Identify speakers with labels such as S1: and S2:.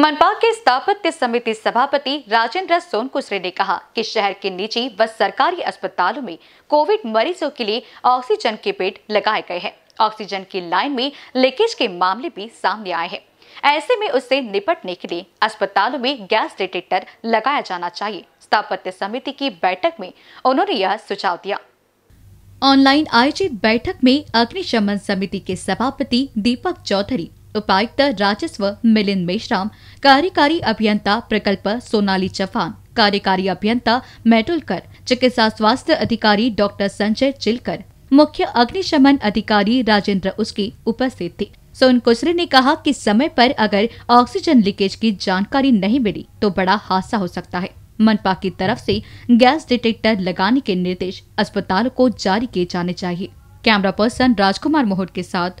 S1: मनपा के स्थापत्य समिति सभापति राजेंद्र सोनकुसरे ने कहा कि शहर के निजी व सरकारी अस्पतालों में कोविड मरीजों के लिए ऑक्सीजन के बेड लगाए गए हैं ऑक्सीजन की लाइन में लीकेज के मामले भी सामने आए हैं ऐसे में उससे निपटने के लिए अस्पतालों में गैस डिटेक्टर लगाया जाना चाहिए स्थापत्य समिति की बैठक में उन्होंने यह सुझाव दिया ऑनलाइन आयोजित बैठक में अग्निशमन समिति के सभापति दीपक चौधरी उपायुक्त राजस्व मिलिंद मेश्राम कार्यकारी अभियंता प्रकल्प सोनाली चौहान कार्यकारी अभियंता मैटुलकर चिकित्सा स्वास्थ्य अधिकारी डॉक्टर संजय चिलकर मुख्य अग्निशमन अधिकारी राजेंद्र उसकी उपस्थित थी सोन कुशरे ने कहा कि समय पर अगर ऑक्सीजन लीकेज की जानकारी नहीं मिली तो बड़ा हादसा हो सकता है मनपा की तरफ से गैस डिटेक्टर लगाने के निर्देश अस्पताल को जारी किए जाने चाहिए कैमरा पर्सन राजकुमार मोहट के साथ